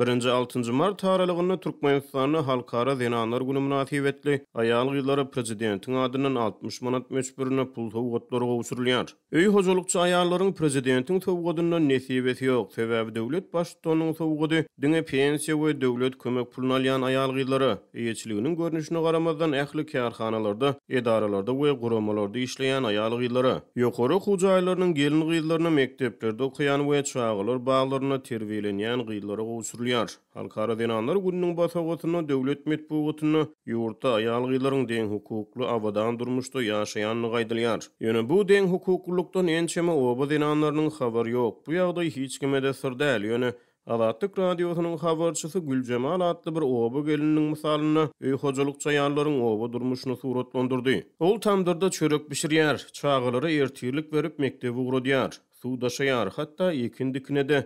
1 6-njy mart taralygyny Türkmenistanyň halkara denanlar güni münasibetli aýal gyzlary prezidentiň adynyň 60 manat meçbürine pul howgatlary gowşurylýar. Öý hojalykçy aýallaryň prezidentiň howgatyndan nesibeti ýok, sebäbi döwlet başdanyň howgaty diňe pensiýa we döwlet kömek pulyny alýan aýal gyzlary ýetiliginiň görnüşine garamazdan ähli kärhanalarda, edaralarda we guramalarda işleýän aýal gyzlary. Ýokary hujaýlarynyň gelin gyzlaryna mekteplerde okuyan we çağalar baglaryna terwilenýän gyzlary gowşurylýar. bilýär. Halkara denanlar gündin basawatyna, döwlet medpuwatyna, ýurtda aýal gyýlaryň deň hukukly abadan durmuşda ýaşaýan gaýdylýar. Ýöne bu deň hukuklylykdan ençeme oba denanlaryň habary ýok. Bu ýagda hiç kime de sır däl. Ýöne Alatyk radiosynyň habarçysy Güljemal atly bir obo geliniň mysalyny, öý hojalyk çaýanlaryň obo durmuşyny suratlandyrdy. Ol tamdyrda çörek bişirýär, çaýgylary ertirlik berip mekdebi gurudýar. Suda şeýar, hatda ýekindikine-de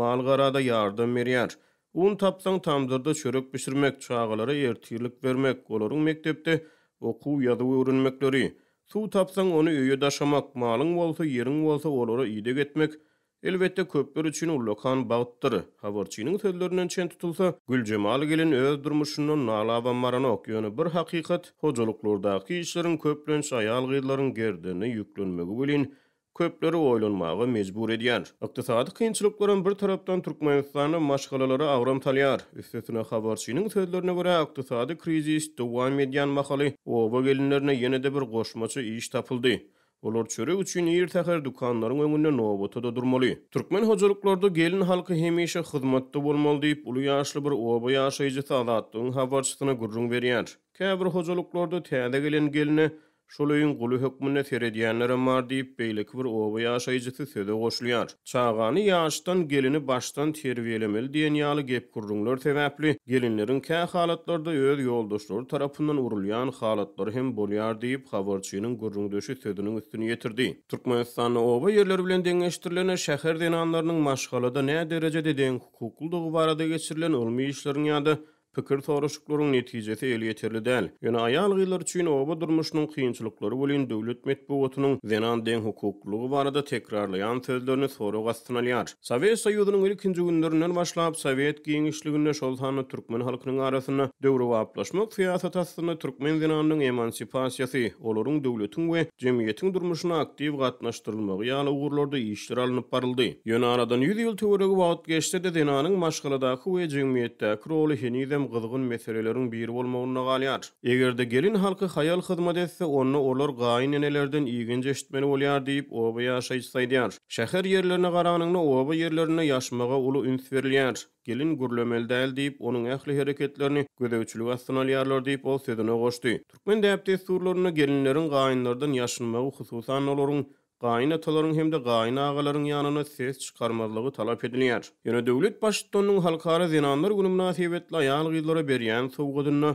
mal garada yardım berýär. Un tapsaň tamdyrda çörek pişirmek, çağalara ertirlik bermek, olaryň mektepde okuw ýa-da öwrenmekleri, Su tapsaň onu öýe daşamak, malyň bolsa, ýeriň bolsa olara ýede getmek, Elbette köpler üçin ulukan bağıttır. Havarçinin sözlerinden çen tutulsa, mal gelin öz durmuşunun nalava marana okuyonu bir hakikat, hocalıklardaki işlerin köplen sayal gıydların gerdini yüklenmegu bilin. köpleri oylanmağa mecbur edýär. Iktisadi kynçylyklaryň bir tarapdan Türkmenistanyň maşgalalary avram talyar. Üstesine xabarçinin sözlerine göre iktisadi krizis duvan medyan mahali ova gelinlerine yeni de bir qoşmaçı iş tapıldı. Olar çörek üçün yer təxər dükanların önünde nobota da durmalı. Türkmen hocalıklarda gelin halkı hemişe xidmatda bolmalı deyip ulu yaşlı bir oba yaşayıcı tadatlığın havarçısına gurrun veriyar. Kəbir hocalıklarda təyədə gelin gelinə, gelini Şol öýün gulu hökmüne seredýänlere mar diýip beýlik bir owa ýaşaýjysy söze goşlýar. Çağany ýaşdan gelini baştan terbiýelemeli diýen ýaly gep gurrunlar sebäpli gelinleriň kä halatlarda öz ýoldaşlar tarapyndan urulýan halatlar hem bolýar diýip habarçynyň gurrundaşy sözüniň üstüne yetirdi. Türkmenistanyň owa ýerleri bilen deňleşdirilen şäher denanlarynyň maşgalada näde derejede deň hukukly gubara barada geçirilen ulmy ýady Pikir soruşukların neticesi el yeterli dəl. Yana ayal gıylar çüyün oba durmuşunun qiyinçilikları bolin dövlet metbuğatının zenan den hukukluğu varada tekrarlayan sözlerini soru qastın aliyar. Sovet Sayyudunun ilk ikinci günlerinden başlayıp Sovet giyinişliğinde şolzhanı Türkmen halkının arasını dövrü vaplaşmak siyaset aslında Türkmen zenanının emansipasiyası olorun dövletin ve cemiyetin durmuşuna aktiv qatnaştırılmağı yağlı uğurlarda işler alınıp barıldı. Yöne aradan 100 yıl de zenanın maşkaladakı gyzgyn meselelerin biri bolmagyna galyar. Egerde gelin halky hayal hyzmat etse, onu olar gaýyn enelerden iýgince eşitmeli bolýar diýip oba ýaşaýsaýdyar. Şäher yerlerine garanyňda oba yerlerine ýaşmagy uly üns berilýär. gelin gurlömel däl diýip onuň ähli hereketlerini gödäwçilik astyna alýarlar diýip ol sözüne goşdy. Türkmen däpdi surlaryna gelinleriň gaýynlardan ýaşynmagy hususan olaryň Gayna atalaryň hem de gayna agalaryň yanyna ses çykarmadlygy talap edilýär. Ýöne Döwlet Başgatanyň halkara zinanlar günü münasibeti bilen ýalgydlara berýän sowgudyny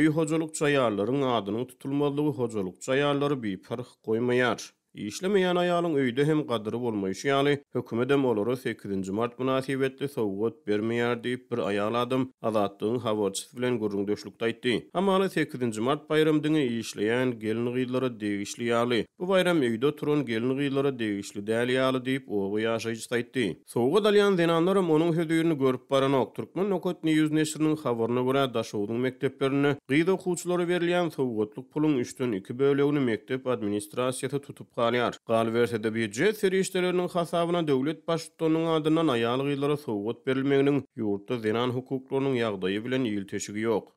öý hojalyk çayarlaryň adyna tutulmalydy, hojalyk çayarlary bir parh koymaýar. İşleyen ayalın öýdä hem gadyr bolmaýşy, ýani hökümetim olary 8-nji mart münasibeti bilen sowgut bermeýärdi diip bir ayal adam Alatun Hawaz Flüen gurung aýtdy. Amma 8-nji mart bayramdygy işleyen gelin giýlileri degişli ýaly. Bu bayram möhüde turun gelin giýlileri degişli, değerli ýaly diip o goýa ýaşaýdy. Sowgut alyan dinanlar munun hödürünü görüp garaň ok türkmen, nokotni 100 nation-nyň hawaryna görä daşokdynyň mekteplerine gydy okuwçylara berilen sowgutluk pulunyň 1/2 bölegini mektep administrasiýatasy tutup salýar. Galwerse de bir jet serişdelerini hasabyna döwlet başdonyň adyna aýal gyýlara sowgat berilmeginiň ýurtda zenan hukuklarynyň ýagdaýy bilen ýyl teşigi ýok.